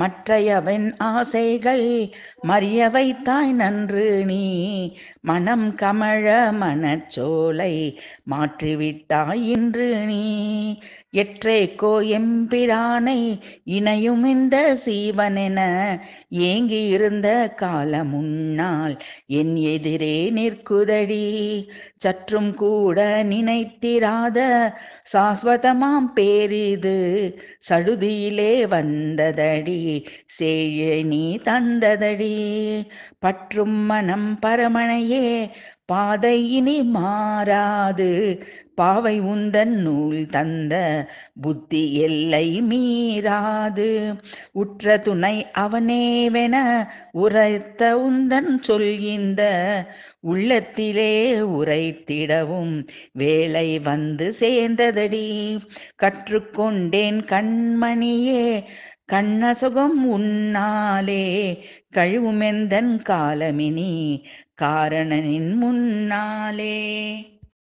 மற்றையவன் ஆசைகள் மரியவை தாய் நன்று நீ மனம் கமழ மனச்சோலை மாற்றிவிட்டாய் இன்று நீ கோ எம்பிரானை இணையும் இந்த சீவனென ஏங்கி இருந்த காலம் முன்னால் என் எதிரே நிற்குதடி சற்றும் கூட நினைத்திராத சாஸ்வதமாம் பேரிது சடுதியிலே வந்ததடி சேழ நீ தந்ததடி பற்றும் மனம் பரமனையே பாதை இனி மாறாது பாவை உந்தன் நூல் தந்த புத்தி எல்லை மீறாது உற்ற துணை அவனேவென உரைத்த உந்தன் சொல்கின்ற உள்ளத்திலே உரைத்திடவும் வேலை வந்து சேர்ந்ததடி கற்றுக்கொண்டேன் கண்மணியே கண்ணசுகம் உன்னாலே கழுவுமெந்தன் காலமினி காரணனின் முன்னாலே